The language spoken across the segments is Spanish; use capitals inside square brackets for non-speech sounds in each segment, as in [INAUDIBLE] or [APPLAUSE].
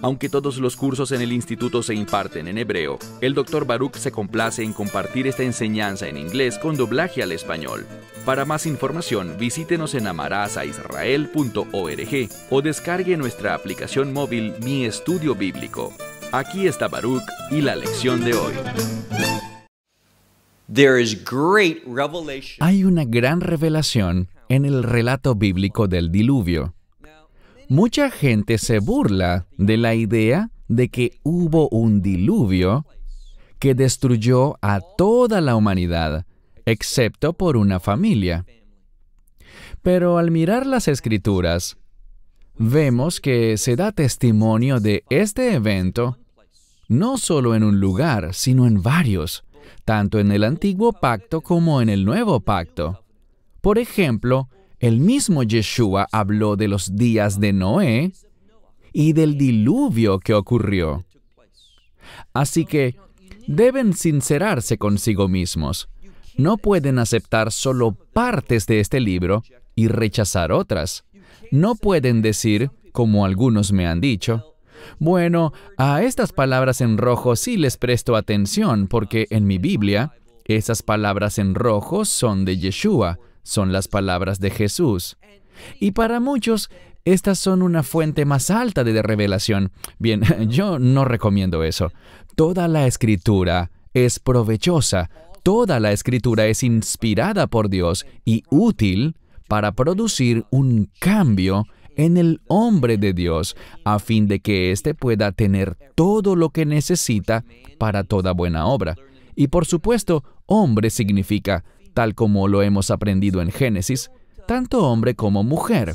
aunque todos los cursos en el instituto se imparten en hebreo, el Dr. Baruch se complace en compartir esta enseñanza en inglés con doblaje al español. Para más información, visítenos en amarazaisrael.org o descargue nuestra aplicación móvil Mi Estudio Bíblico. Aquí está Baruch y la lección de hoy. Hay una gran revelación en el relato bíblico del diluvio. Mucha gente se burla de la idea de que hubo un diluvio que destruyó a toda la humanidad, excepto por una familia. Pero al mirar las escrituras, vemos que se da testimonio de este evento no solo en un lugar, sino en varios, tanto en el antiguo pacto como en el nuevo pacto. Por ejemplo, el mismo Yeshua habló de los días de Noé y del diluvio que ocurrió. Así que deben sincerarse consigo mismos. No pueden aceptar solo partes de este libro y rechazar otras. No pueden decir, como algunos me han dicho, bueno, a estas palabras en rojo sí les presto atención porque en mi Biblia esas palabras en rojo son de Yeshua, son las palabras de Jesús. Y para muchos, estas son una fuente más alta de revelación. Bien, [LAUGHS] yo no recomiendo eso. Toda la escritura es provechosa, toda la escritura es inspirada por Dios y útil para producir un cambio en el hombre de Dios, a fin de que éste pueda tener todo lo que necesita para toda buena obra. Y por supuesto, hombre significa tal como lo hemos aprendido en Génesis, tanto hombre como mujer.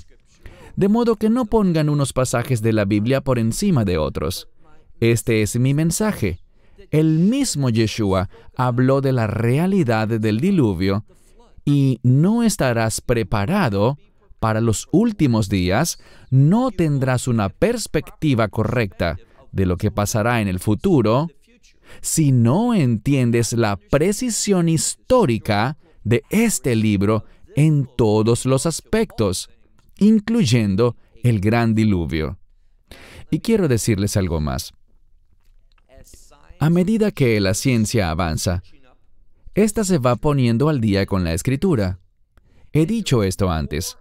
De modo que no pongan unos pasajes de la Biblia por encima de otros. Este es mi mensaje. El mismo Yeshua habló de la realidad del diluvio y no estarás preparado para los últimos días, no tendrás una perspectiva correcta de lo que pasará en el futuro si no entiendes la precisión histórica de este libro en todos los aspectos, incluyendo el gran diluvio. Y quiero decirles algo más. A medida que la ciencia avanza, esta se va poniendo al día con la escritura. He dicho esto antes.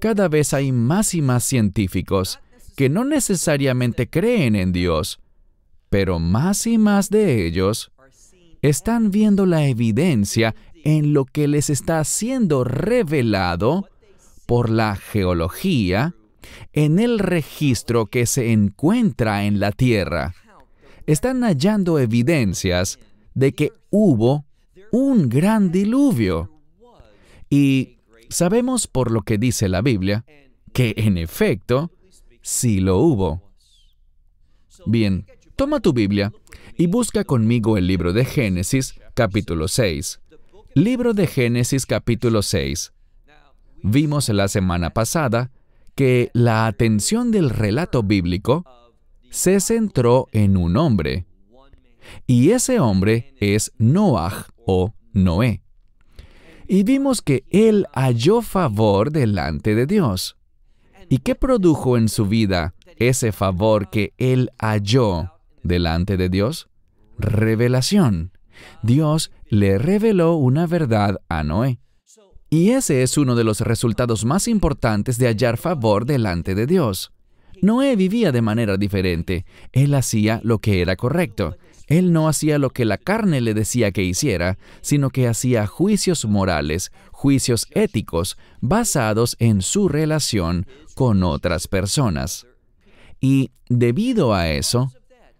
Cada vez hay más y más científicos que no necesariamente creen en Dios, pero más y más de ellos están viendo la evidencia en lo que les está siendo revelado por la geología en el registro que se encuentra en la Tierra. Están hallando evidencias de que hubo un gran diluvio. Y sabemos por lo que dice la Biblia que en efecto sí lo hubo. Bien, Toma tu Biblia y busca conmigo el libro de Génesis capítulo 6. Libro de Génesis capítulo 6. Vimos la semana pasada que la atención del relato bíblico se centró en un hombre, y ese hombre es Noah o Noé. Y vimos que él halló favor delante de Dios. ¿Y qué produjo en su vida ese favor que él halló? delante de Dios? Revelación. Dios le reveló una verdad a Noé. Y ese es uno de los resultados más importantes de hallar favor delante de Dios. Noé vivía de manera diferente. Él hacía lo que era correcto. Él no hacía lo que la carne le decía que hiciera, sino que hacía juicios morales, juicios éticos, basados en su relación con otras personas. Y debido a eso,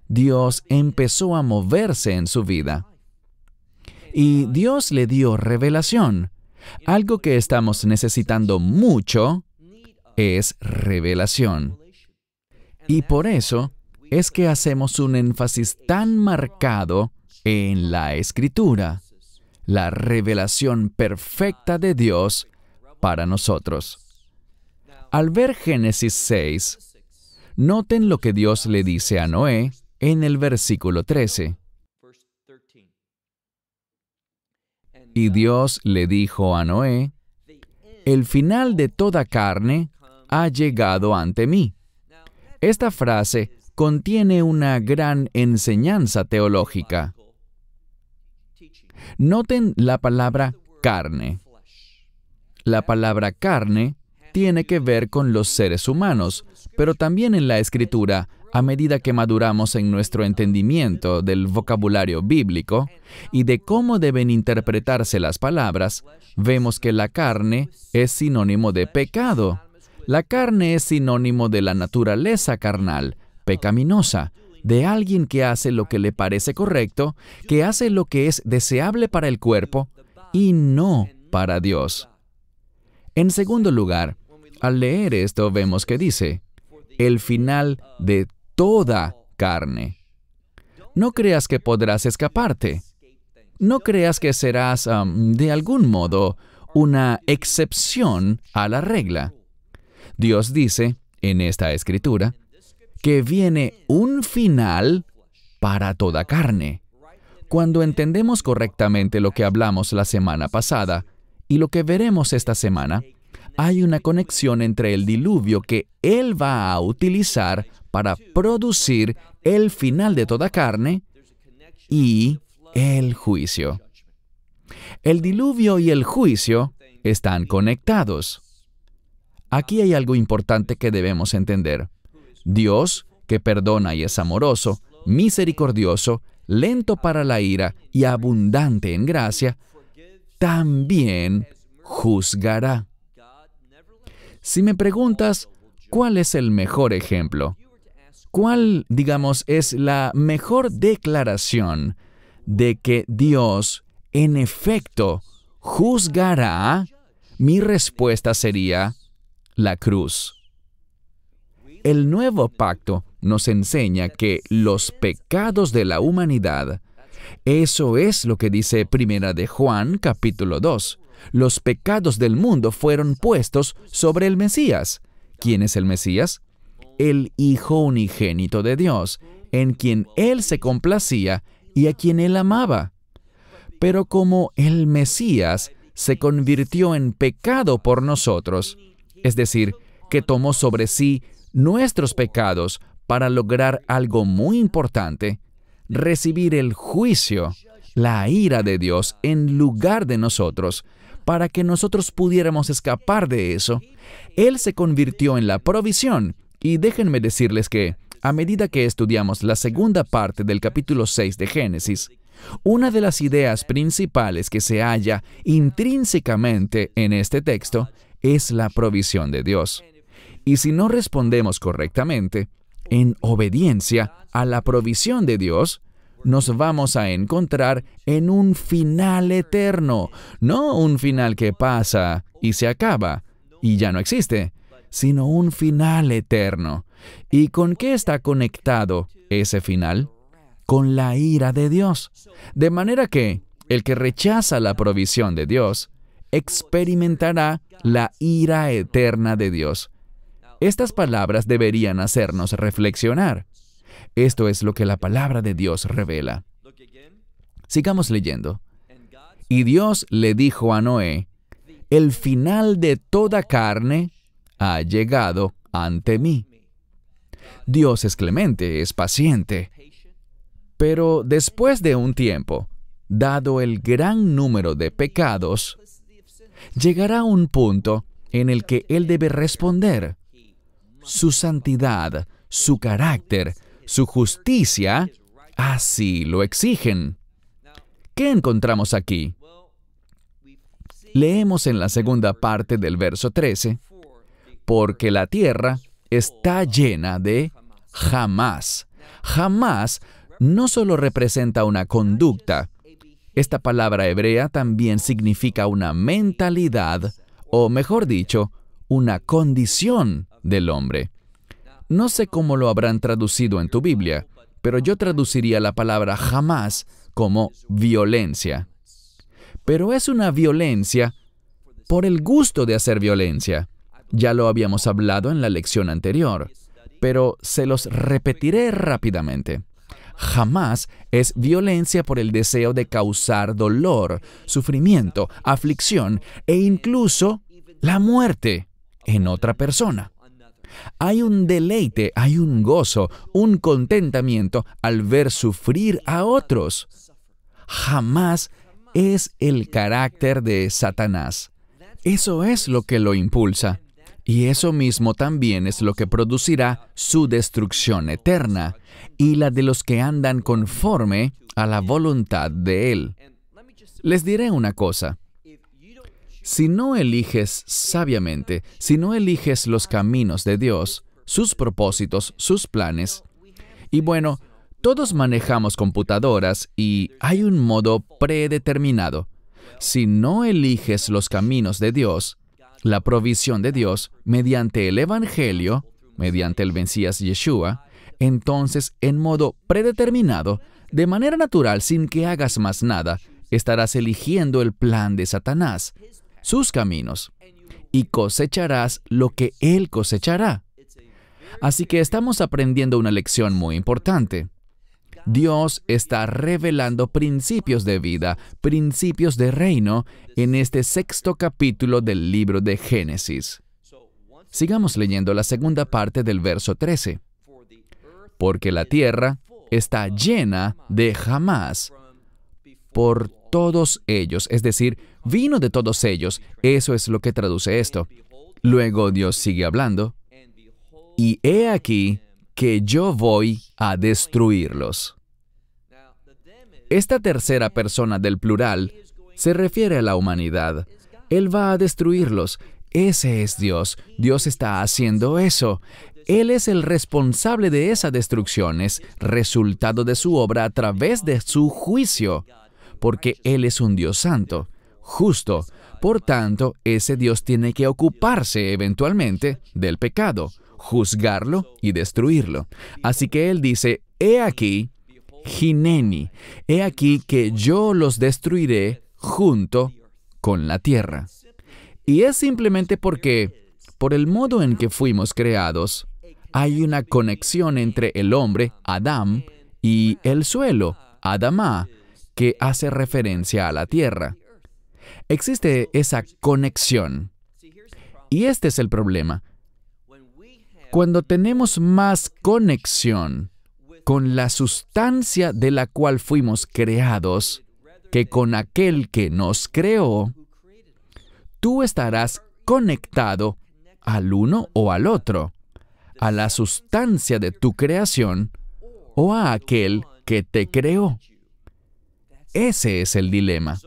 Dios empezó a moverse en su vida. Y Dios le dio revelación. Algo que estamos necesitando mucho es revelación. Y por eso es que hacemos un énfasis tan marcado en la escritura, la revelación perfecta de Dios para nosotros. Al ver Génesis 6, noten lo que Dios le dice a Noé en el versículo 13. Y Dios le dijo a Noé, el final de toda carne ha llegado ante mí. Esta frase contiene una gran enseñanza teológica. Noten la palabra carne. La palabra carne tiene que ver con los seres humanos, pero también en la escritura, a medida que maduramos en nuestro entendimiento del vocabulario bíblico y de cómo deben interpretarse las palabras, vemos que la carne es sinónimo de pecado. La carne es sinónimo de la naturaleza carnal, pecaminosa, de alguien que hace lo que le parece correcto, que hace lo que es deseable para el cuerpo y no para Dios. En segundo lugar, al leer esto vemos que dice, el final de toda carne. No creas que podrás escaparte. No creas que serás, de algún modo, una excepción a la regla. Dios dice, en esta escritura, que viene un final para toda carne. Cuando entendemos correctamente lo que hablamos la semana pasada y lo que veremos esta semana, hay una conexión entre el diluvio que Él va a utilizar para producir el final de toda carne y el juicio. El diluvio y el juicio están conectados. Aquí hay algo importante que debemos entender. Dios, que perdona y es amoroso, misericordioso, lento para la ira y abundante en gracia, también juzgará. Si me preguntas, ¿cuál es el mejor ejemplo? ¿Cuál, digamos, es la mejor declaración de que Dios, en efecto, juzgará? Mi respuesta sería la cruz. El nuevo pacto nos enseña que los pecados de la humanidad, eso es lo que dice Primera de Juan capítulo 2, los pecados del mundo fueron puestos sobre el Mesías. ¿Quién es el Mesías? El Hijo unigénito de Dios, en quien Él se complacía y a quien Él amaba. Pero como el Mesías se convirtió en pecado por nosotros, es decir, que tomó sobre sí nuestros pecados para lograr algo muy importante, recibir el juicio, la ira de Dios en lugar de nosotros, para que nosotros pudiéramos escapar de eso. Él se convirtió en la provisión. Y déjenme decirles que, a medida que estudiamos la segunda parte del capítulo 6 de Génesis, una de las ideas principales que se halla intrínsecamente en este texto es la provisión de Dios. Y si no respondemos correctamente, en obediencia a la provisión de Dios, nos vamos a encontrar en un final eterno, no un final que pasa y se acaba y ya no existe, sino un final eterno. ¿Y con qué está conectado ese final? Con la ira de Dios. De manera que el que rechaza la provisión de Dios experimentará la ira eterna de Dios. Estas palabras deberían hacernos reflexionar. Esto es lo que la palabra de Dios revela. Sigamos leyendo. Y Dios le dijo a Noé, el final de toda carne ha llegado ante mí. Dios es clemente, es paciente. Pero después de un tiempo, dado el gran número de pecados, llegará un punto en el que Él debe responder. Su santidad, su carácter, su justicia así lo exigen. ¿Qué encontramos aquí? Leemos en la segunda parte del verso 13, porque la tierra está llena de jamás. Jamás no solo representa una conducta, esta palabra hebrea también significa una mentalidad, o mejor dicho, una condición del hombre. No sé cómo lo habrán traducido en tu Biblia, pero yo traduciría la palabra jamás como violencia. Pero es una violencia por el gusto de hacer violencia. Ya lo habíamos hablado en la lección anterior, pero se los repetiré rápidamente. Jamás es violencia por el deseo de causar dolor, sufrimiento, aflicción e incluso la muerte en otra persona. Hay un deleite, hay un gozo, un contentamiento al ver sufrir a otros. Jamás es el carácter de Satanás. Eso es lo que lo impulsa. Y eso mismo también es lo que producirá su destrucción eterna y la de los que andan conforme a la voluntad de Él. Les diré una cosa. Si no eliges sabiamente, si no eliges los caminos de Dios, sus propósitos, sus planes, y bueno, todos manejamos computadoras y hay un modo predeterminado. Si no eliges los caminos de Dios, la provisión de Dios, mediante el Evangelio, mediante el vencías Yeshua, entonces en modo predeterminado, de manera natural, sin que hagas más nada, estarás eligiendo el plan de Satanás, sus caminos y cosecharás lo que Él cosechará. Así que estamos aprendiendo una lección muy importante. Dios está revelando principios de vida, principios de reino, en este sexto capítulo del libro de Génesis. Sigamos leyendo la segunda parte del verso 13. Porque la tierra está llena de jamás por todos ellos, es decir, vino de todos ellos. Eso es lo que traduce esto. Luego Dios sigue hablando, y he aquí que yo voy a destruirlos. Esta tercera persona del plural se refiere a la humanidad. Él va a destruirlos. Ese es Dios. Dios está haciendo eso. Él es el responsable de esa destrucción, es resultado de su obra a través de su juicio porque Él es un Dios santo, justo. Por tanto, ese Dios tiene que ocuparse eventualmente del pecado, juzgarlo y destruirlo. Así que Él dice, he aquí, jineni, he aquí que yo los destruiré junto con la tierra. Y es simplemente porque, por el modo en que fuimos creados, hay una conexión entre el hombre, Adam, y el suelo, Adamá, que hace referencia a la Tierra. Existe esa conexión. Y este es el problema. Cuando tenemos más conexión con la sustancia de la cual fuimos creados que con aquel que nos creó, tú estarás conectado al uno o al otro, a la sustancia de tu creación o a aquel que te creó. Ese es el dilema.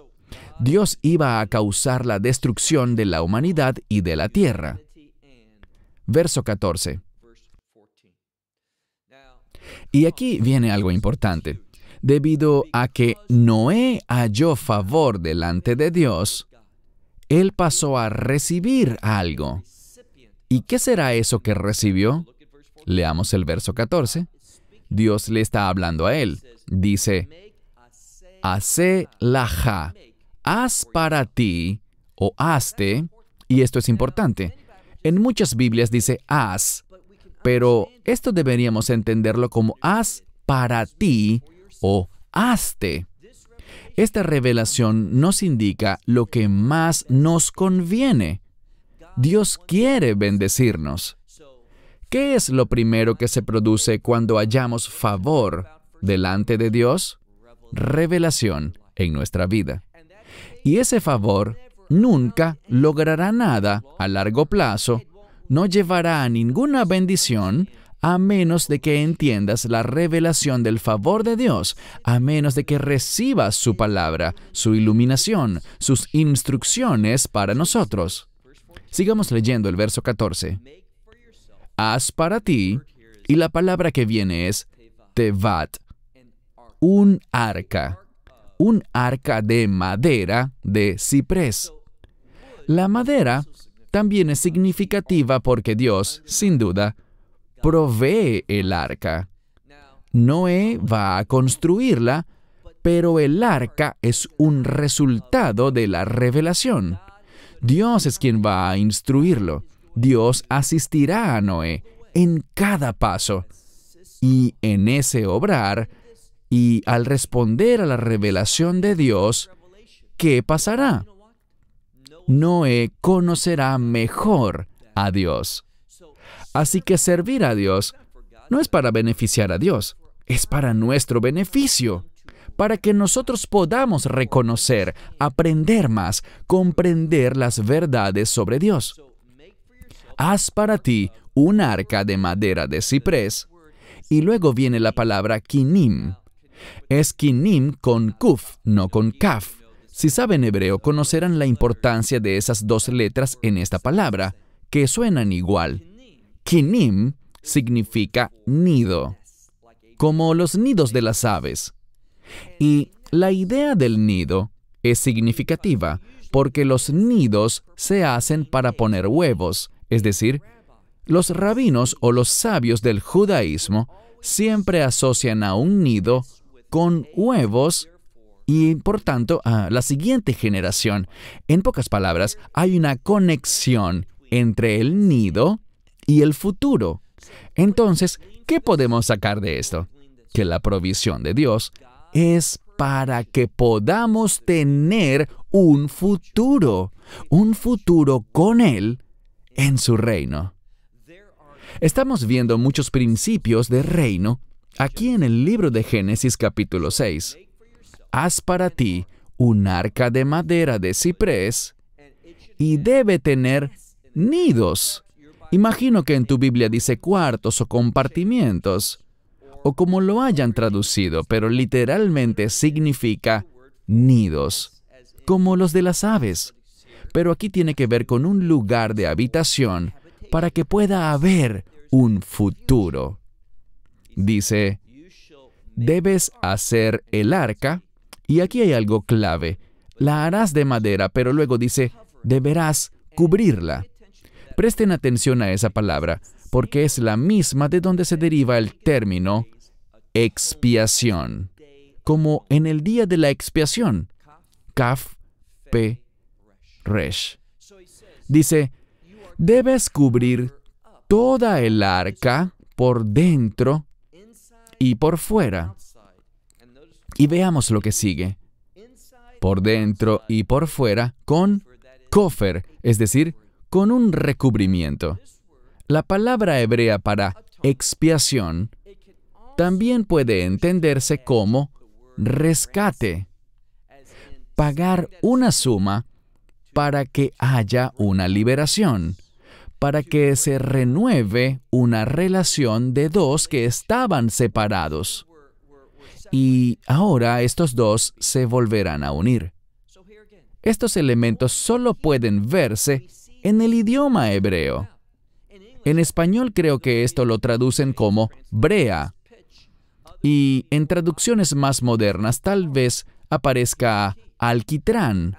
Dios iba a causar la destrucción de la humanidad y de la tierra. Verso 14. Y aquí viene algo importante. Debido a que Noé halló favor delante de Dios, él pasó a recibir algo. ¿Y qué será eso que recibió? Leamos el verso 14. Dios le está hablando a él. Dice, hace ja haz para ti o hazte, y esto es importante. En muchas Biblias dice haz, pero esto deberíamos entenderlo como haz para ti o hazte. Esta revelación nos indica lo que más nos conviene. Dios quiere bendecirnos. ¿Qué es lo primero que se produce cuando hallamos favor delante de Dios? revelación en nuestra vida. Y ese favor nunca logrará nada a largo plazo, no llevará a ninguna bendición a menos de que entiendas la revelación del favor de Dios, a menos de que recibas su palabra, su iluminación, sus instrucciones para nosotros. Sigamos leyendo el verso 14. Haz para ti, y la palabra que viene es Tevat, un arca, un arca de madera de ciprés. La madera también es significativa porque Dios, sin duda, provee el arca. Noé va a construirla, pero el arca es un resultado de la revelación. Dios es quien va a instruirlo. Dios asistirá a Noé en cada paso. Y en ese obrar y al responder a la revelación de Dios, ¿qué pasará? Noé conocerá mejor a Dios. Así que servir a Dios no es para beneficiar a Dios, es para nuestro beneficio, para que nosotros podamos reconocer, aprender más, comprender las verdades sobre Dios. Haz para ti un arca de madera de ciprés. Y luego viene la palabra kinim, es kinim con kuf, no con kaf. Si saben hebreo, conocerán la importancia de esas dos letras en esta palabra, que suenan igual. Kinim significa nido, como los nidos de las aves. Y la idea del nido es significativa porque los nidos se hacen para poner huevos, es decir, los rabinos o los sabios del judaísmo siempre asocian a un nido con huevos y por tanto a la siguiente generación. En pocas palabras, hay una conexión entre el nido y el futuro. Entonces, ¿qué podemos sacar de esto? Que la provisión de Dios es para que podamos tener un futuro, un futuro con Él en su reino. Estamos viendo muchos principios de reino Aquí en el libro de Génesis capítulo 6, haz para ti un arca de madera de ciprés y debe tener nidos. Imagino que en tu Biblia dice cuartos o compartimientos, o como lo hayan traducido, pero literalmente significa nidos, como los de las aves. Pero aquí tiene que ver con un lugar de habitación para que pueda haber un futuro dice, debes hacer el arca, y aquí hay algo clave, la harás de madera, pero luego dice, deberás cubrirla. Presten atención a esa palabra, porque es la misma de donde se deriva el término expiación, como en el día de la expiación. Kaf, P, Resh. Dice, debes cubrir toda el arca por dentro y por fuera. Y veamos lo que sigue. Por dentro y por fuera con cofer, es decir, con un recubrimiento. La palabra hebrea para expiación también puede entenderse como rescate, pagar una suma para que haya una liberación para que se renueve una relación de dos que estaban separados. Y ahora estos dos se volverán a unir. Estos elementos solo pueden verse en el idioma hebreo. En español creo que esto lo traducen como brea. Y en traducciones más modernas tal vez aparezca alquitrán.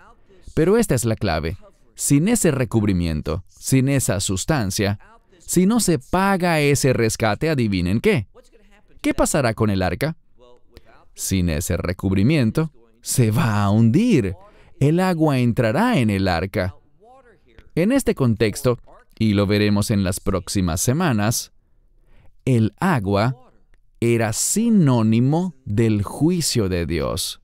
Pero esta es la clave sin ese recubrimiento, sin esa sustancia, si no se paga ese rescate, adivinen qué. ¿Qué pasará con el arca? Sin ese recubrimiento, se va a hundir. El agua entrará en el arca. En este contexto, y lo veremos en las próximas semanas, el agua era sinónimo del juicio de Dios.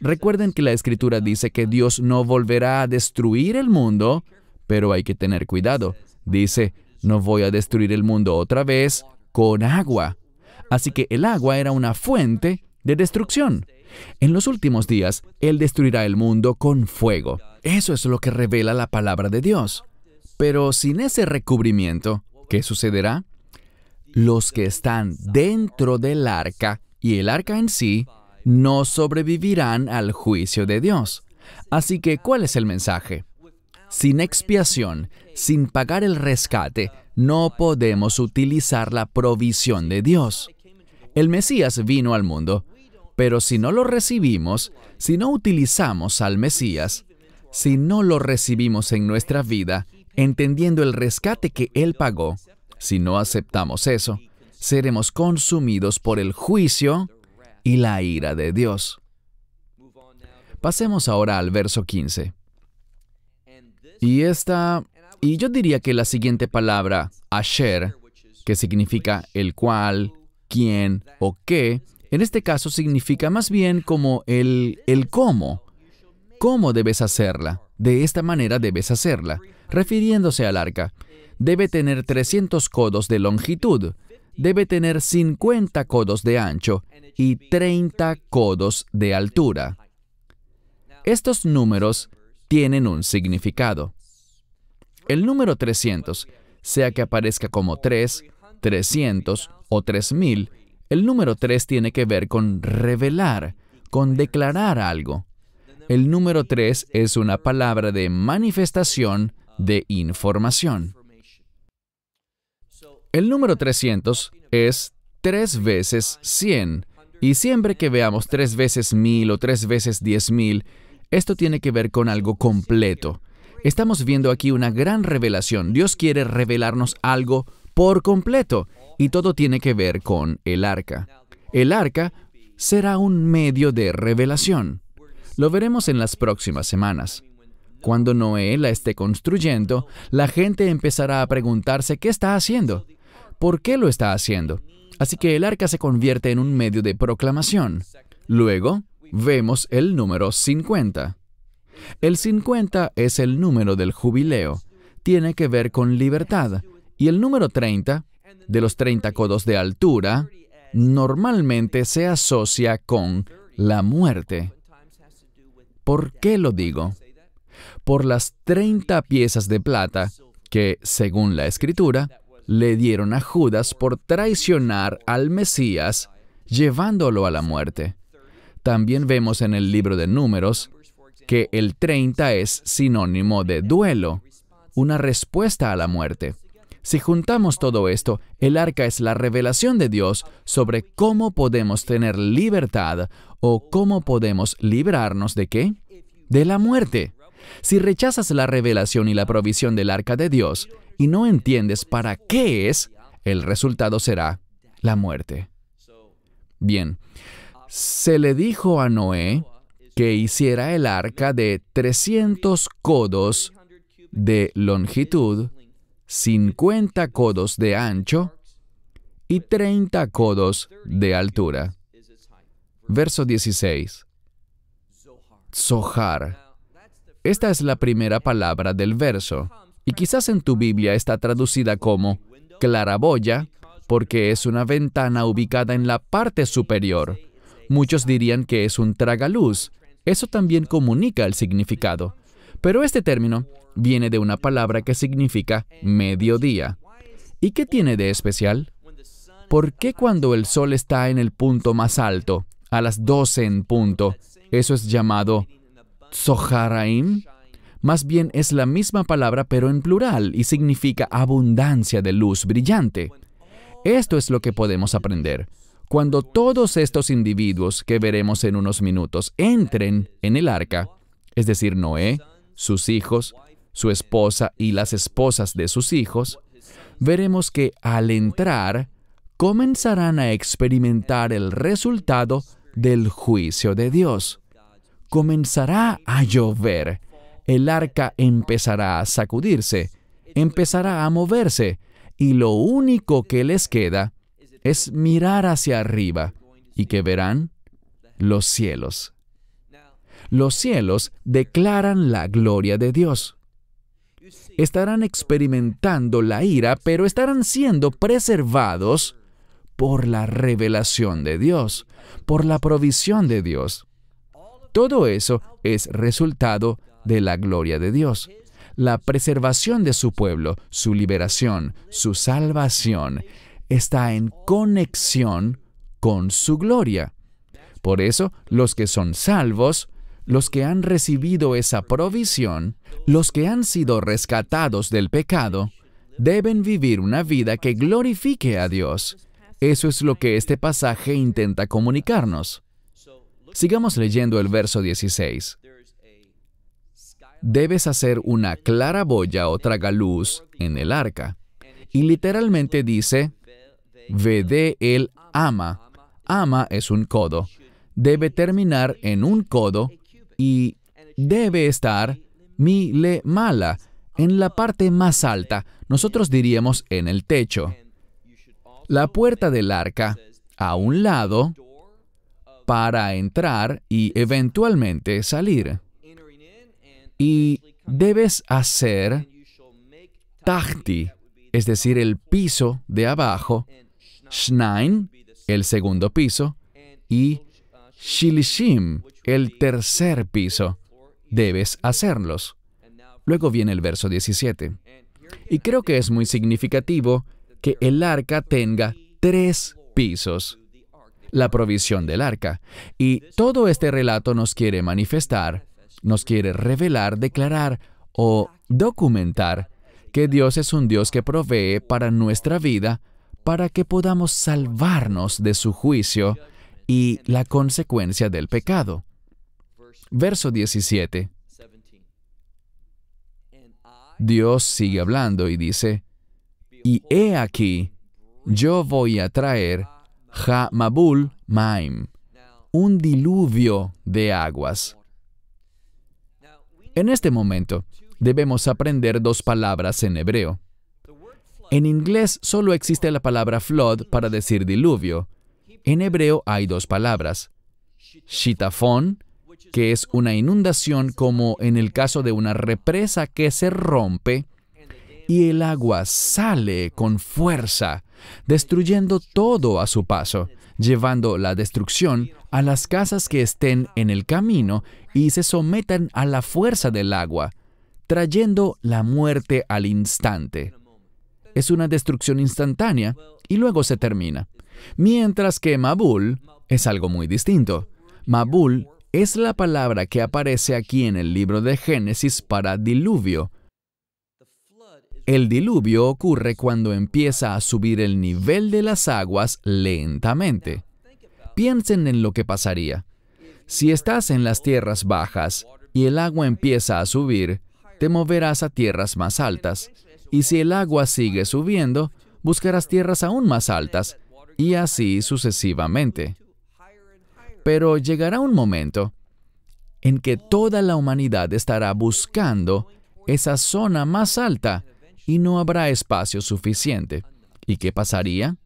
Recuerden que la escritura dice que Dios no volverá a destruir el mundo, pero hay que tener cuidado. Dice, no voy a destruir el mundo otra vez con agua. Así que el agua era una fuente de destrucción. En los últimos días, Él destruirá el mundo con fuego. Eso es lo que revela la palabra de Dios. Pero sin ese recubrimiento, ¿qué sucederá? Los que están dentro del arca y el arca en sí no sobrevivirán al juicio de Dios. Así que, ¿cuál es el mensaje? Sin expiación, sin pagar el rescate, no podemos utilizar la provisión de Dios. El Mesías vino al mundo, pero si no lo recibimos, si no utilizamos al Mesías, si no lo recibimos en nuestra vida, entendiendo el rescate que Él pagó, si no aceptamos eso, seremos consumidos por el juicio y la ira de Dios. Pasemos ahora al verso 15. Y esta, y yo diría que la siguiente palabra, asher, que significa el cual, quién o qué, en este caso significa más bien como el, el cómo. ¿Cómo debes hacerla? De esta manera debes hacerla. Refiriéndose al arca, debe tener 300 codos de longitud, debe tener 50 codos de ancho y 30 codos de altura. Estos números tienen un significado. El número 300, sea que aparezca como 3, 300 o 3000, el número 3 tiene que ver con revelar, con declarar algo. El número 3 es una palabra de manifestación de información. El número 300 es tres veces 100. Y siempre que veamos tres veces 1000 o tres veces 10.000, esto tiene que ver con algo completo. Estamos viendo aquí una gran revelación. Dios quiere revelarnos algo por completo. Y todo tiene que ver con el arca. El arca será un medio de revelación. Lo veremos en las próximas semanas. Cuando Noé la esté construyendo, la gente empezará a preguntarse qué está haciendo por qué lo está haciendo. Así que el arca se convierte en un medio de proclamación. Luego, vemos el número 50. El 50 es el número del jubileo, tiene que ver con libertad, y el número 30, de los 30 codos de altura, normalmente se asocia con la muerte. ¿Por qué lo digo? Por las 30 piezas de plata que, según la escritura, le dieron a Judas por traicionar al Mesías, llevándolo a la muerte. También vemos en el libro de números que el 30 es sinónimo de duelo, una respuesta a la muerte. Si juntamos todo esto, el arca es la revelación de Dios sobre cómo podemos tener libertad o cómo podemos librarnos de qué? De la muerte. Si rechazas la revelación y la provisión del arca de Dios y no entiendes para qué es, el resultado será la muerte. Bien, se le dijo a Noé que hiciera el arca de 300 codos de longitud, 50 codos de ancho y 30 codos de altura. Verso 16. Zohar esta es la primera palabra del verso, y quizás en tu Biblia está traducida como claraboya, porque es una ventana ubicada en la parte superior. Muchos dirían que es un tragaluz. Eso también comunica el significado. Pero este término viene de una palabra que significa mediodía. ¿Y qué tiene de especial? ¿Por qué cuando el sol está en el punto más alto, a las 12 en punto, eso es llamado Zoharaim más bien es la misma palabra pero en plural y significa abundancia de luz brillante. Esto es lo que podemos aprender. Cuando todos estos individuos que veremos en unos minutos entren en el arca, es decir, Noé, sus hijos, su esposa y las esposas de sus hijos, veremos que al entrar comenzarán a experimentar el resultado del juicio de Dios comenzará a llover, el arca empezará a sacudirse, empezará a moverse, y lo único que les queda es mirar hacia arriba y que verán los cielos. Los cielos declaran la gloria de Dios. Estarán experimentando la ira, pero estarán siendo preservados por la revelación de Dios, por la provisión de Dios. Todo eso es resultado de la gloria de Dios, la preservación de su pueblo, su liberación, su salvación, está en conexión con su gloria. Por eso, los que son salvos, los que han recibido esa provisión, los que han sido rescatados del pecado, deben vivir una vida que glorifique a Dios. Eso es lo que este pasaje intenta comunicarnos. Sigamos leyendo el verso 16. Debes hacer una boya o tragaluz en el arca. Y literalmente dice, vede el ama. Ama es un codo. Debe terminar en un codo y debe estar mi le mala, en la parte más alta, nosotros diríamos en el techo. La puerta del arca, a un lado, para entrar y eventualmente salir. Y debes hacer tahti, es decir, el piso de abajo, shnain, el segundo piso, y shilishim, el tercer piso. Debes hacerlos. Luego viene el verso 17. Y creo que es muy significativo que el arca tenga tres pisos la provisión del arca. Y todo este relato nos quiere manifestar, nos quiere revelar, declarar o documentar que Dios es un Dios que provee para nuestra vida para que podamos salvarnos de su juicio y la consecuencia del pecado. Verso 17. Dios sigue hablando y dice, y he aquí, yo voy a traer mabul Maim, un diluvio de aguas. En este momento, debemos aprender dos palabras en hebreo. En inglés solo existe la palabra flood para decir diluvio. En hebreo hay dos palabras. shitafon, que es una inundación como en el caso de una represa que se rompe y el agua sale con fuerza destruyendo todo a su paso, llevando la destrucción a las casas que estén en el camino y se sometan a la fuerza del agua, trayendo la muerte al instante. Es una destrucción instantánea y luego se termina. Mientras que Mabul es algo muy distinto. Mabul es la palabra que aparece aquí en el libro de Génesis para diluvio, el diluvio ocurre cuando empieza a subir el nivel de las aguas lentamente. Piensen en lo que pasaría. Si estás en las tierras bajas y el agua empieza a subir, te moverás a tierras más altas. Y si el agua sigue subiendo, buscarás tierras aún más altas, y así sucesivamente. Pero llegará un momento en que toda la humanidad estará buscando esa zona más alta y no habrá espacio suficiente. ¿Y qué pasaría?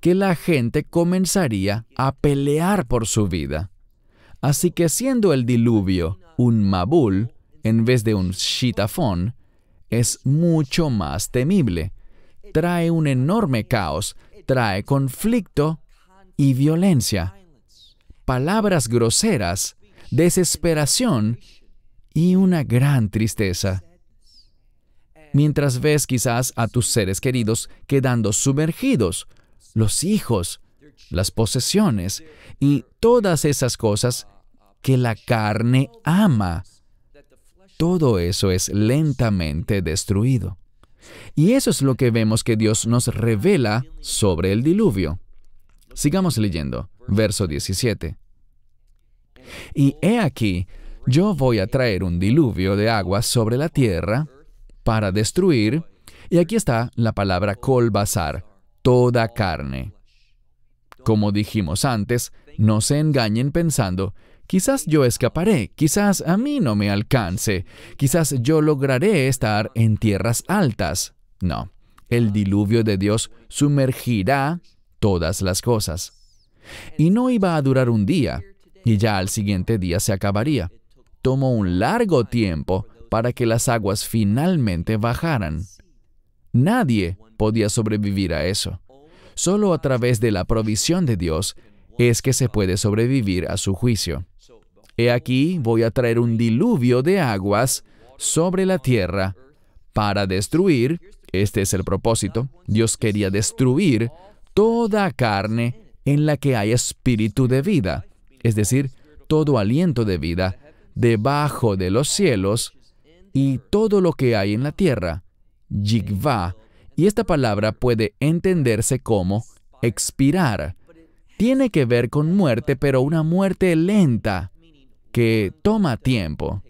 Que la gente comenzaría a pelear por su vida. Así que siendo el diluvio un Mabul en vez de un Shitafón, es mucho más temible. Trae un enorme caos, trae conflicto y violencia, palabras groseras, desesperación y una gran tristeza mientras ves quizás a tus seres queridos quedando sumergidos, los hijos, las posesiones y todas esas cosas que la carne ama. Todo eso es lentamente destruido. Y eso es lo que vemos que Dios nos revela sobre el diluvio. Sigamos leyendo, verso 17. Y he aquí, yo voy a traer un diluvio de agua sobre la tierra para destruir, y aquí está la palabra colbazar, toda carne. Como dijimos antes, no se engañen pensando, quizás yo escaparé, quizás a mí no me alcance, quizás yo lograré estar en tierras altas. No, el diluvio de Dios sumergirá todas las cosas. Y no iba a durar un día, y ya al siguiente día se acabaría. Tomó un largo tiempo para que las aguas finalmente bajaran. Nadie podía sobrevivir a eso. Solo a través de la provisión de Dios es que se puede sobrevivir a su juicio. He aquí voy a traer un diluvio de aguas sobre la tierra para destruir, este es el propósito, Dios quería destruir toda carne en la que hay espíritu de vida, es decir, todo aliento de vida debajo de los cielos y todo lo que hay en la tierra, Yigvá, y esta palabra puede entenderse como expirar. Tiene que ver con muerte, pero una muerte lenta, que toma tiempo.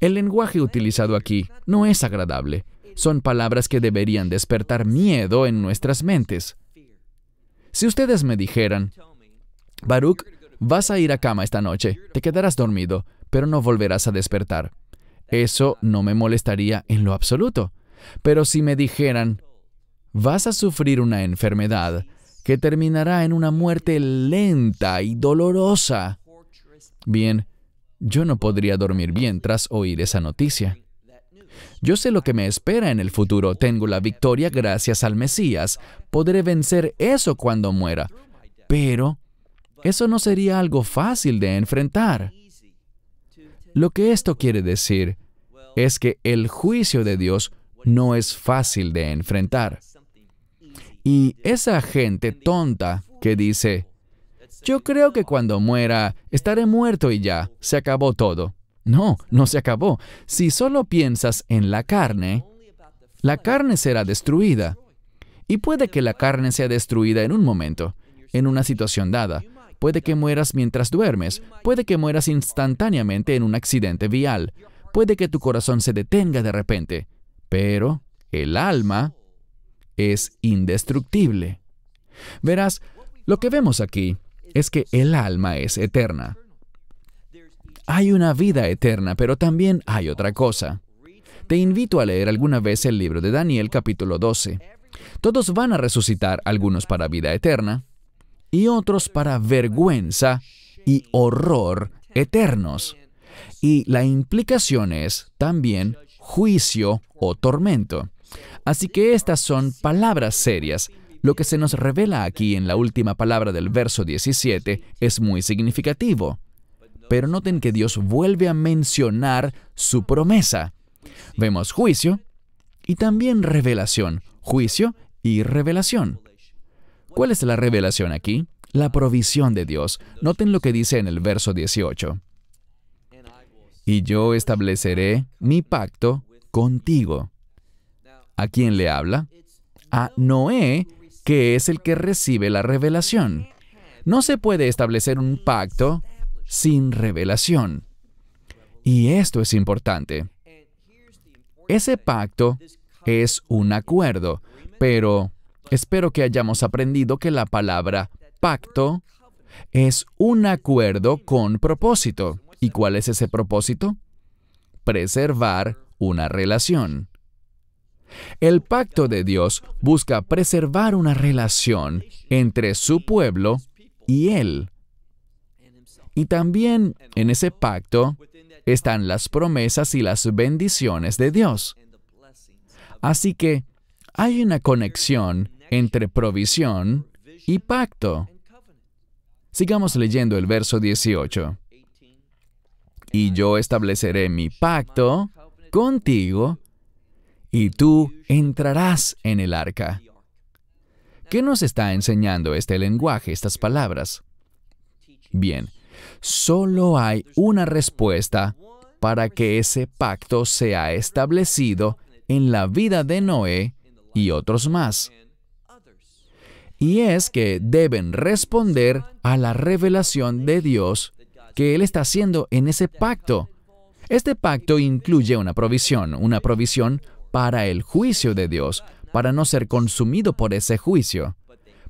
El lenguaje utilizado aquí no es agradable. Son palabras que deberían despertar miedo en nuestras mentes. Si ustedes me dijeran, Baruch, vas a ir a cama esta noche, te quedarás dormido, pero no volverás a despertar. Eso no me molestaría en lo absoluto. Pero si me dijeran, vas a sufrir una enfermedad que terminará en una muerte lenta y dolorosa. Bien, yo no podría dormir bien tras oír esa noticia. Yo sé lo que me espera en el futuro. Tengo la victoria gracias al Mesías. Podré vencer eso cuando muera. Pero eso no sería algo fácil de enfrentar. Lo que esto quiere decir es que el juicio de Dios no es fácil de enfrentar. Y esa gente tonta que dice, yo creo que cuando muera estaré muerto y ya, se acabó todo. No, no se acabó. Si solo piensas en la carne, la carne será destruida. Y puede que la carne sea destruida en un momento, en una situación dada, Puede que mueras mientras duermes, puede que mueras instantáneamente en un accidente vial, puede que tu corazón se detenga de repente, pero el alma es indestructible. Verás, lo que vemos aquí es que el alma es eterna. Hay una vida eterna, pero también hay otra cosa. Te invito a leer alguna vez el libro de Daniel capítulo 12. Todos van a resucitar, algunos para vida eterna, y otros para vergüenza y horror eternos. Y la implicación es también juicio o tormento. Así que estas son palabras serias. Lo que se nos revela aquí en la última palabra del verso 17 es muy significativo. Pero noten que Dios vuelve a mencionar su promesa. Vemos juicio y también revelación. Juicio y revelación. ¿Cuál es la revelación aquí? La provisión de Dios. Noten lo que dice en el verso 18. Y yo estableceré mi pacto contigo. ¿A quién le habla? A Noé, que es el que recibe la revelación. No se puede establecer un pacto sin revelación. Y esto es importante. Ese pacto es un acuerdo, pero Espero que hayamos aprendido que la palabra pacto es un acuerdo con propósito. ¿Y cuál es ese propósito? Preservar una relación. El pacto de Dios busca preservar una relación entre su pueblo y Él. Y también en ese pacto están las promesas y las bendiciones de Dios. Así que hay una conexión entre provisión y pacto. Sigamos leyendo el verso 18. Y yo estableceré mi pacto contigo y tú entrarás en el arca. ¿Qué nos está enseñando este lenguaje, estas palabras? Bien, solo hay una respuesta para que ese pacto sea establecido en la vida de Noé y otros más y es que deben responder a la revelación de Dios que Él está haciendo en ese pacto. Este pacto incluye una provisión, una provisión para el juicio de Dios, para no ser consumido por ese juicio.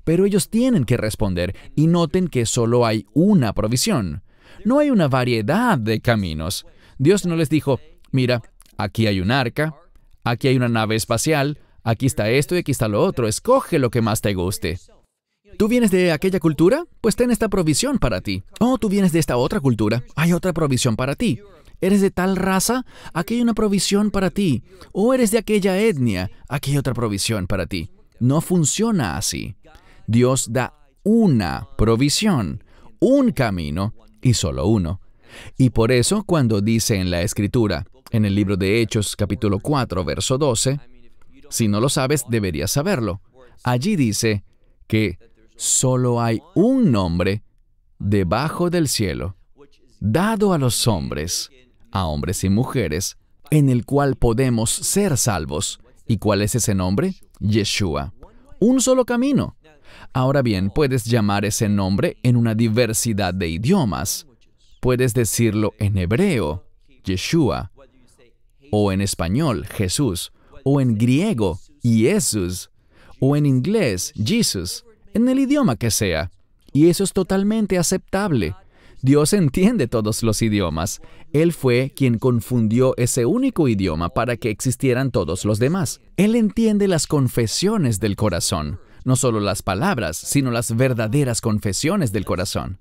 Pero ellos tienen que responder y noten que solo hay una provisión. No hay una variedad de caminos. Dios no les dijo, mira, aquí hay un arca, aquí hay una nave espacial, Aquí está esto y aquí está lo otro. Escoge lo que más te guste. ¿Tú vienes de aquella cultura? Pues ten esta provisión para ti. O oh, tú vienes de esta otra cultura. Hay otra provisión para ti. ¿Eres de tal raza? Aquí hay una provisión para ti. ¿O eres de aquella etnia? Aquí hay otra provisión para ti. No funciona así. Dios da una provisión, un camino y solo uno. Y por eso cuando dice en la escritura, en el libro de Hechos capítulo 4, verso 12, si no lo sabes, deberías saberlo. Allí dice que solo hay un nombre debajo del cielo, dado a los hombres, a hombres y mujeres, en el cual podemos ser salvos. ¿Y cuál es ese nombre? Yeshua. Un solo camino. Ahora bien, puedes llamar ese nombre en una diversidad de idiomas. Puedes decirlo en hebreo, Yeshua, o en español, Jesús o en griego, Jesús, o en inglés, Jesus, en el idioma que sea. Y eso es totalmente aceptable. Dios entiende todos los idiomas. Él fue quien confundió ese único idioma para que existieran todos los demás. Él entiende las confesiones del corazón, no solo las palabras, sino las verdaderas confesiones del corazón.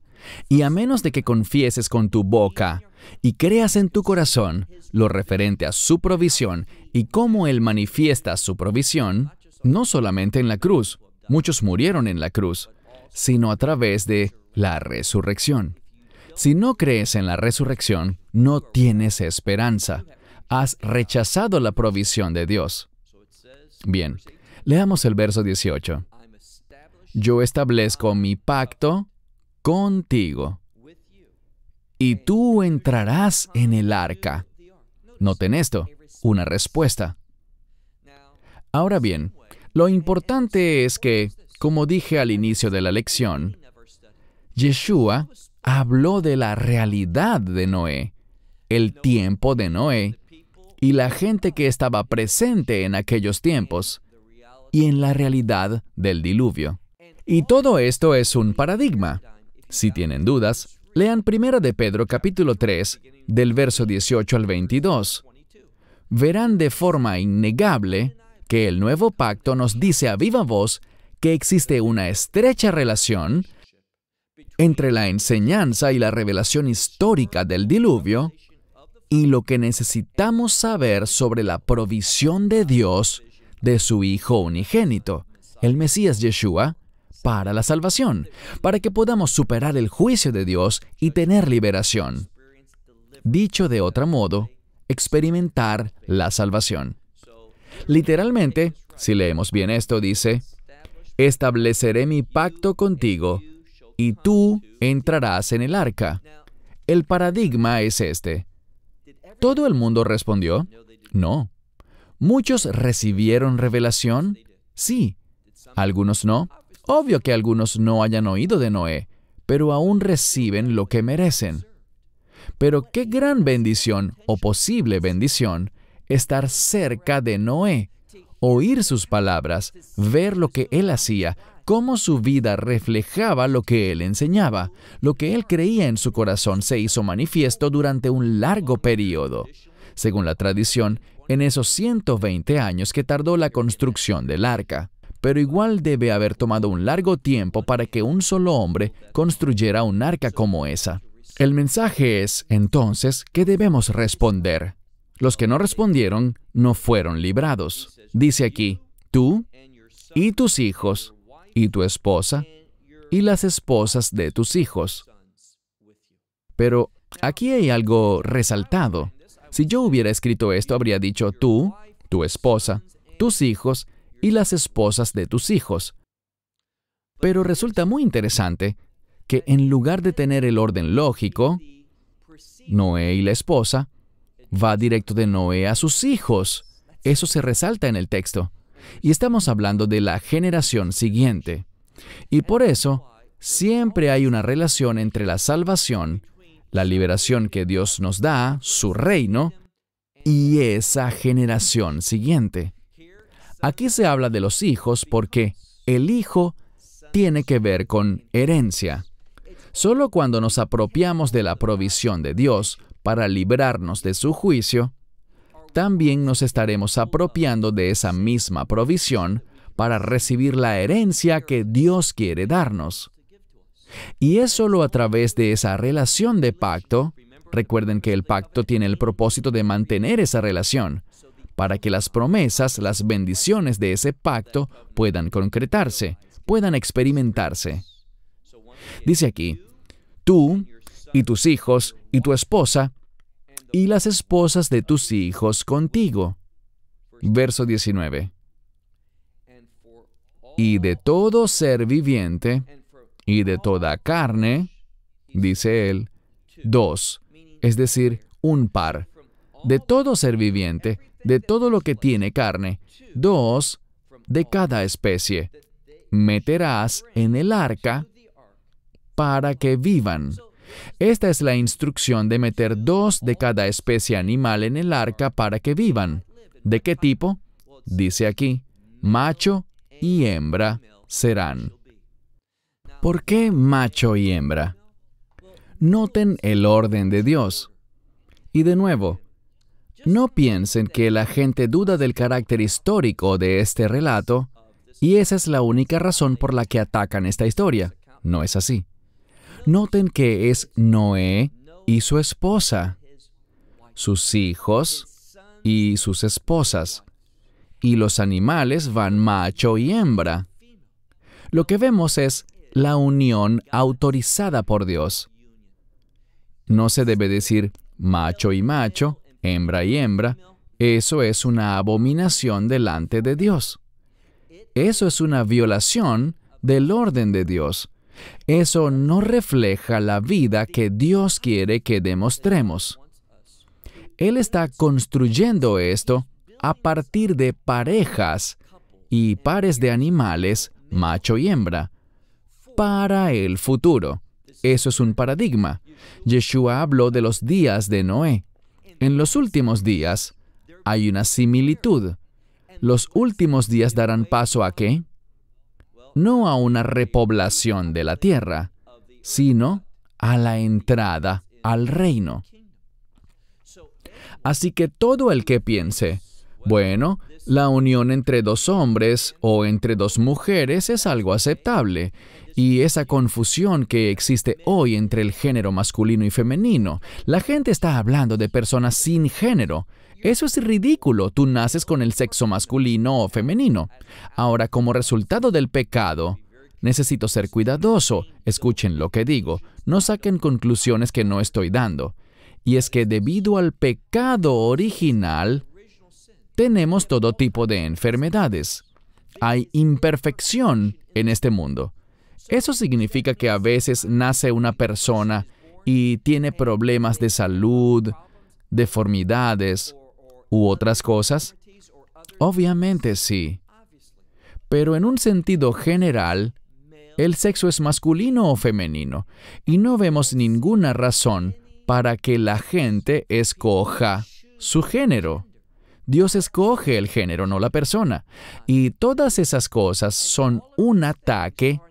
Y a menos de que confieses con tu boca y creas en tu corazón lo referente a su provisión y cómo Él manifiesta su provisión, no solamente en la cruz, muchos murieron en la cruz, sino a través de la resurrección. Si no crees en la resurrección, no tienes esperanza. Has rechazado la provisión de Dios. Bien, leamos el verso 18. Yo establezco mi pacto contigo. Y tú entrarás en el arca. Noten esto, una respuesta. Ahora bien, lo importante es que, como dije al inicio de la lección, Yeshua habló de la realidad de Noé, el tiempo de Noé y la gente que estaba presente en aquellos tiempos y en la realidad del diluvio. Y todo esto es un paradigma. Si tienen dudas, lean 1 de Pedro capítulo 3, del verso 18 al 22. Verán de forma innegable que el nuevo pacto nos dice a viva voz que existe una estrecha relación entre la enseñanza y la revelación histórica del diluvio y lo que necesitamos saber sobre la provisión de Dios de su Hijo unigénito, el Mesías Yeshua, para la salvación, para que podamos superar el juicio de Dios y tener liberación. Dicho de otro modo, experimentar la salvación. Literalmente, si leemos bien esto, dice, estableceré mi pacto contigo y tú entrarás en el arca. El paradigma es este. ¿Todo el mundo respondió? No. ¿Muchos recibieron revelación? Sí. ¿Algunos no? obvio que algunos no hayan oído de Noé, pero aún reciben lo que merecen. Pero qué gran bendición o posible bendición estar cerca de Noé, oír sus palabras, ver lo que él hacía, cómo su vida reflejaba lo que él enseñaba. Lo que él creía en su corazón se hizo manifiesto durante un largo periodo. Según la tradición, en esos 120 años que tardó la construcción del arca pero igual debe haber tomado un largo tiempo para que un solo hombre construyera un arca como esa. El mensaje es, entonces, que debemos responder. Los que no respondieron no fueron librados. Dice aquí, tú y tus hijos y tu esposa y las esposas de tus hijos. Pero aquí hay algo resaltado. Si yo hubiera escrito esto, habría dicho tú, tu esposa, tus hijos y las esposas de tus hijos. Pero resulta muy interesante que en lugar de tener el orden lógico, Noé y la esposa, va directo de Noé a sus hijos. Eso se resalta en el texto. Y estamos hablando de la generación siguiente. Y por eso, siempre hay una relación entre la salvación, la liberación que Dios nos da, su reino, y esa generación siguiente. Aquí se habla de los hijos porque el hijo tiene que ver con herencia. Solo cuando nos apropiamos de la provisión de Dios para librarnos de su juicio, también nos estaremos apropiando de esa misma provisión para recibir la herencia que Dios quiere darnos. Y es solo a través de esa relación de pacto, recuerden que el pacto tiene el propósito de mantener esa relación, para que las promesas, las bendiciones de ese pacto puedan concretarse, puedan experimentarse. Dice aquí, tú y tus hijos y tu esposa y las esposas de tus hijos contigo. Verso 19. Y de todo ser viviente y de toda carne, dice él, dos, es decir, un par. De todo ser viviente, de todo lo que tiene carne, dos de cada especie. Meterás en el arca para que vivan. Esta es la instrucción de meter dos de cada especie animal en el arca para que vivan. ¿De qué tipo? Dice aquí, macho y hembra serán. ¿Por qué macho y hembra? Noten el orden de Dios. Y de nuevo, no piensen que la gente duda del carácter histórico de este relato y esa es la única razón por la que atacan esta historia. No es así. Noten que es Noé y su esposa, sus hijos y sus esposas, y los animales van macho y hembra. Lo que vemos es la unión autorizada por Dios. No se debe decir macho y macho, hembra y hembra, eso es una abominación delante de Dios. Eso es una violación del orden de Dios. Eso no refleja la vida que Dios quiere que demostremos. Él está construyendo esto a partir de parejas y pares de animales, macho y hembra, para el futuro. Eso es un paradigma. Yeshua habló de los días de Noé. En los últimos días hay una similitud. Los últimos días darán paso a qué? No a una repoblación de la tierra, sino a la entrada al reino. Así que todo el que piense, bueno, la unión entre dos hombres o entre dos mujeres es algo aceptable, y esa confusión que existe hoy entre el género masculino y femenino, la gente está hablando de personas sin género. Eso es ridículo, tú naces con el sexo masculino o femenino. Ahora, como resultado del pecado, necesito ser cuidadoso, escuchen lo que digo, no saquen conclusiones que no estoy dando. Y es que debido al pecado original, tenemos todo tipo de enfermedades. Hay imperfección en este mundo. Eso significa que a veces nace una persona y tiene problemas de salud, deformidades u otras cosas. Obviamente sí. Pero en un sentido general, el sexo es masculino o femenino, y no vemos ninguna razón para que la gente escoja su género. Dios escoge el género, no la persona. Y todas esas cosas son un ataque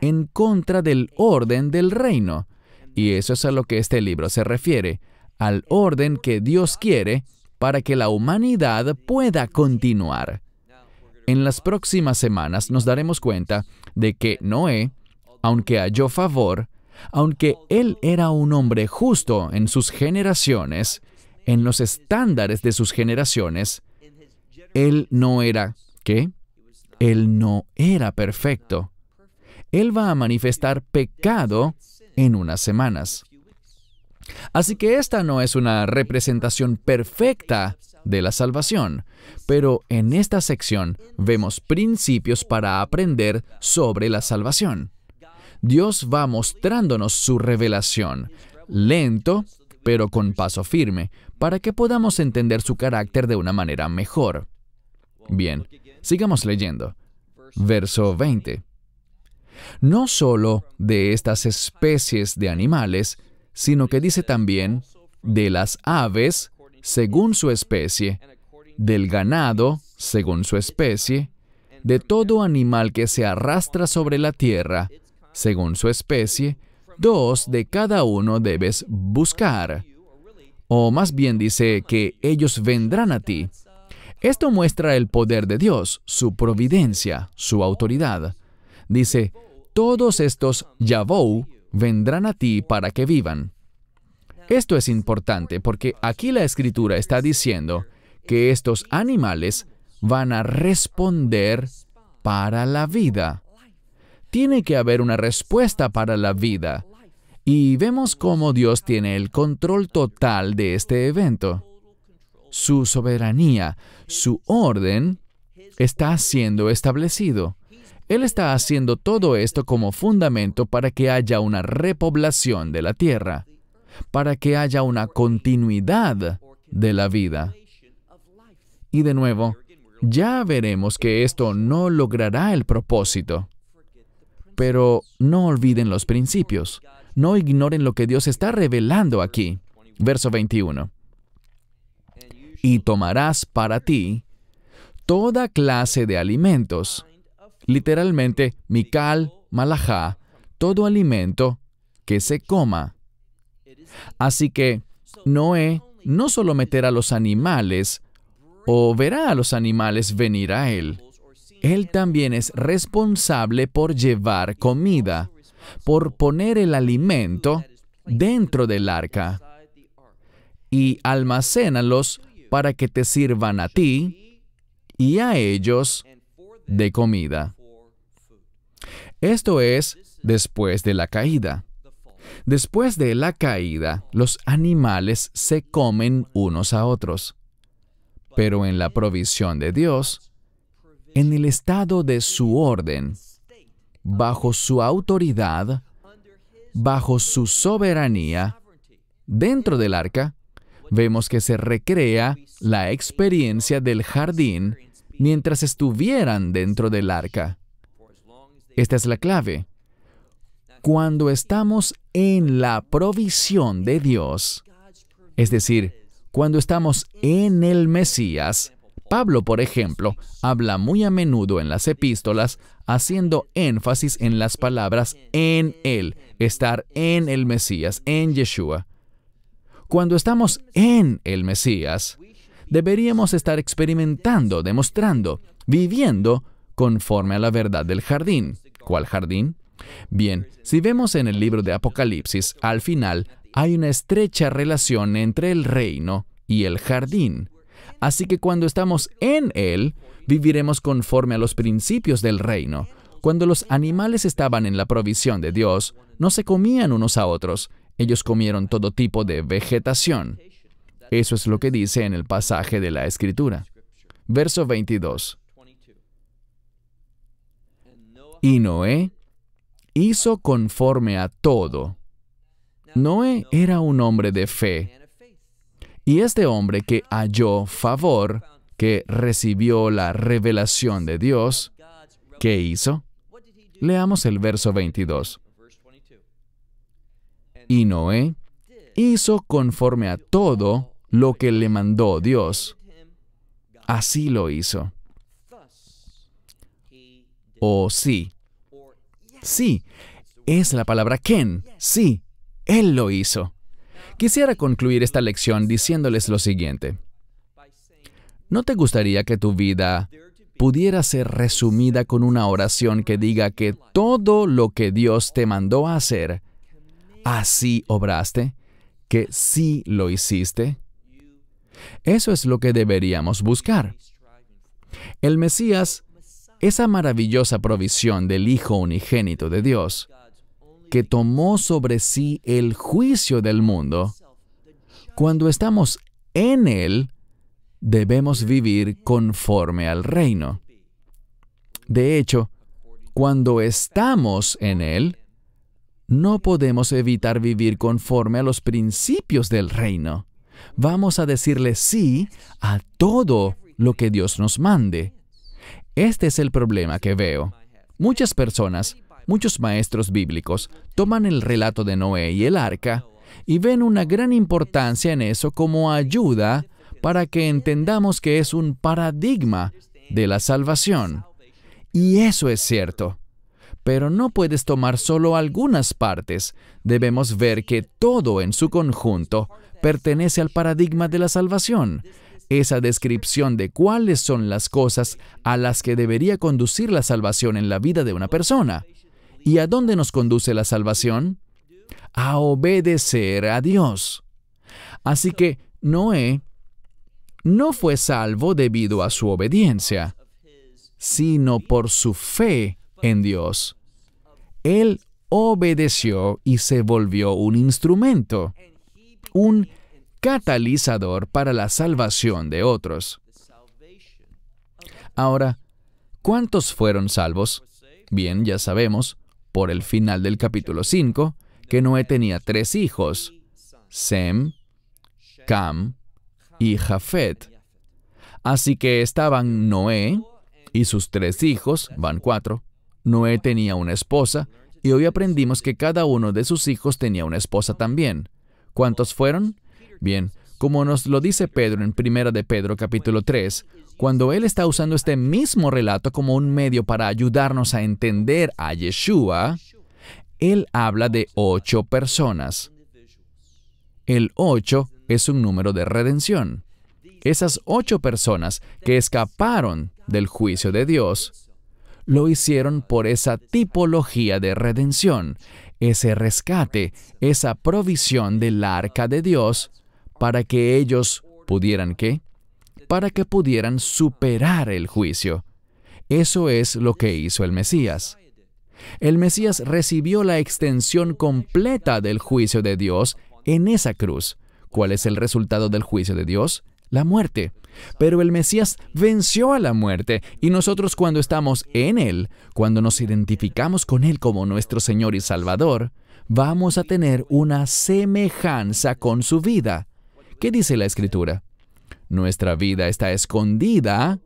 en contra del orden del reino. Y eso es a lo que este libro se refiere, al orden que Dios quiere para que la humanidad pueda continuar. En las próximas semanas nos daremos cuenta de que Noé, aunque halló favor, aunque él era un hombre justo en sus generaciones, en los estándares de sus generaciones, él no era, ¿qué? Él no era perfecto. Él va a manifestar pecado en unas semanas. Así que esta no es una representación perfecta de la salvación, pero en esta sección vemos principios para aprender sobre la salvación. Dios va mostrándonos su revelación, lento, pero con paso firme, para que podamos entender su carácter de una manera mejor. Bien, sigamos leyendo. Verso 20. No solo de estas especies de animales, sino que dice también de las aves, según su especie, del ganado, según su especie, de todo animal que se arrastra sobre la tierra, según su especie, dos de cada uno debes buscar o más bien dice que ellos vendrán a ti. Esto muestra el poder de Dios, su providencia, su autoridad. Dice, todos estos Yavou vendrán a ti para que vivan. Esto es importante porque aquí la escritura está diciendo que estos animales van a responder para la vida. Tiene que haber una respuesta para la vida y vemos cómo Dios tiene el control total de este evento. Su soberanía, su orden, está siendo establecido. Él está haciendo todo esto como fundamento para que haya una repoblación de la tierra, para que haya una continuidad de la vida. Y de nuevo, ya veremos que esto no logrará el propósito. Pero no olviden los principios. No ignoren lo que Dios está revelando aquí. Verso 21. Y tomarás para ti toda clase de alimentos, literalmente mical, malajá, todo alimento que se coma. Así que Noé no solo meterá a los animales o verá a los animales venir a él, él también es responsable por llevar comida por poner el alimento dentro del arca y almacénalos para que te sirvan a ti y a ellos de comida. Esto es después de la caída. Después de la caída, los animales se comen unos a otros. Pero en la provisión de Dios, en el estado de su orden, bajo su autoridad, bajo su soberanía, dentro del arca, vemos que se recrea la experiencia del jardín mientras estuvieran dentro del arca. Esta es la clave. Cuando estamos en la provisión de Dios, es decir, cuando estamos en el Mesías, Pablo, por ejemplo, habla muy a menudo en las epístolas haciendo énfasis en las palabras en Él, estar en el Mesías, en Yeshua. Cuando estamos en el Mesías, deberíamos estar experimentando, demostrando, viviendo conforme a la verdad del jardín. ¿Cuál jardín? Bien, si vemos en el libro de Apocalipsis, al final hay una estrecha relación entre el reino y el jardín. Así que cuando estamos en Él, viviremos conforme a los principios del reino. Cuando los animales estaban en la provisión de Dios, no se comían unos a otros, ellos comieron todo tipo de vegetación. Eso es lo que dice en el pasaje de la Escritura. Verso 22. Y Noé hizo conforme a todo. Noé era un hombre de fe y este hombre que halló favor, que recibió la revelación de Dios, ¿qué hizo? Leamos el verso 22. Y Noé hizo conforme a todo lo que le mandó Dios. Así lo hizo. O sí. Sí, es la palabra Ken. Sí, él lo hizo. Quisiera concluir esta lección diciéndoles lo siguiente. ¿No te gustaría que tu vida pudiera ser resumida con una oración que diga que todo lo que Dios te mandó a hacer, así obraste, que sí lo hiciste? Eso es lo que deberíamos buscar. El Mesías, esa maravillosa provisión del Hijo unigénito de Dios, que tomó sobre sí el juicio del mundo, cuando estamos en Él, debemos vivir conforme al reino. De hecho, cuando estamos en Él, no podemos evitar vivir conforme a los principios del reino. Vamos a decirle sí a todo lo que Dios nos mande. Este es el problema que veo. Muchas personas Muchos maestros bíblicos toman el relato de Noé y el arca y ven una gran importancia en eso como ayuda para que entendamos que es un paradigma de la salvación. Y eso es cierto. Pero no puedes tomar solo algunas partes. Debemos ver que todo en su conjunto pertenece al paradigma de la salvación. Esa descripción de cuáles son las cosas a las que debería conducir la salvación en la vida de una persona. ¿Y a dónde nos conduce la salvación? A obedecer a Dios. Así que Noé no fue salvo debido a su obediencia, sino por su fe en Dios. Él obedeció y se volvió un instrumento, un catalizador para la salvación de otros. Ahora, ¿cuántos fueron salvos? Bien, ya sabemos, por el final del capítulo 5, que Noé tenía tres hijos, Sem, Cam y Jafet. Así que estaban Noé y sus tres hijos, van cuatro. Noé tenía una esposa y hoy aprendimos que cada uno de sus hijos tenía una esposa también. ¿Cuántos fueron? Bien, como nos lo dice Pedro en Primera de Pedro capítulo 3, cuando él está usando este mismo relato como un medio para ayudarnos a entender a Yeshua, él habla de ocho personas. El ocho es un número de redención. Esas ocho personas que escaparon del juicio de Dios lo hicieron por esa tipología de redención, ese rescate, esa provisión del arca de Dios para que ellos pudieran qué? para que pudieran superar el juicio. Eso es lo que hizo el Mesías. El Mesías recibió la extensión completa del juicio de Dios en esa cruz. ¿Cuál es el resultado del juicio de Dios? La muerte. Pero el Mesías venció a la muerte y nosotros cuando estamos en Él, cuando nos identificamos con Él como nuestro Señor y Salvador, vamos a tener una semejanza con su vida. ¿Qué dice la Escritura? Nuestra vida está escondida,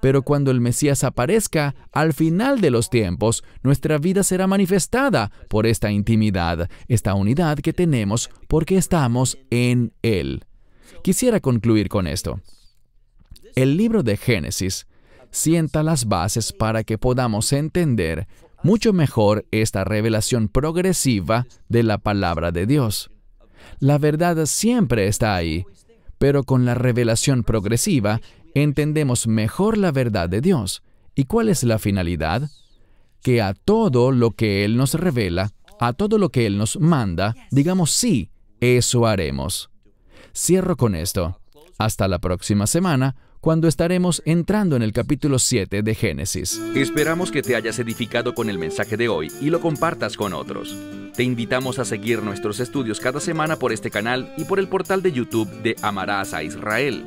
pero cuando el Mesías aparezca, al final de los tiempos, nuestra vida será manifestada por esta intimidad, esta unidad que tenemos porque estamos en Él. Quisiera concluir con esto. El libro de Génesis sienta las bases para que podamos entender mucho mejor esta revelación progresiva de la palabra de Dios. La verdad siempre está ahí, pero con la revelación progresiva entendemos mejor la verdad de Dios. ¿Y cuál es la finalidad? Que a todo lo que Él nos revela, a todo lo que Él nos manda, digamos sí, eso haremos. Cierro con esto. Hasta la próxima semana cuando estaremos entrando en el capítulo 7 de Génesis. Esperamos que te hayas edificado con el mensaje de hoy y lo compartas con otros. Te invitamos a seguir nuestros estudios cada semana por este canal y por el portal de YouTube de Amarás a Israel.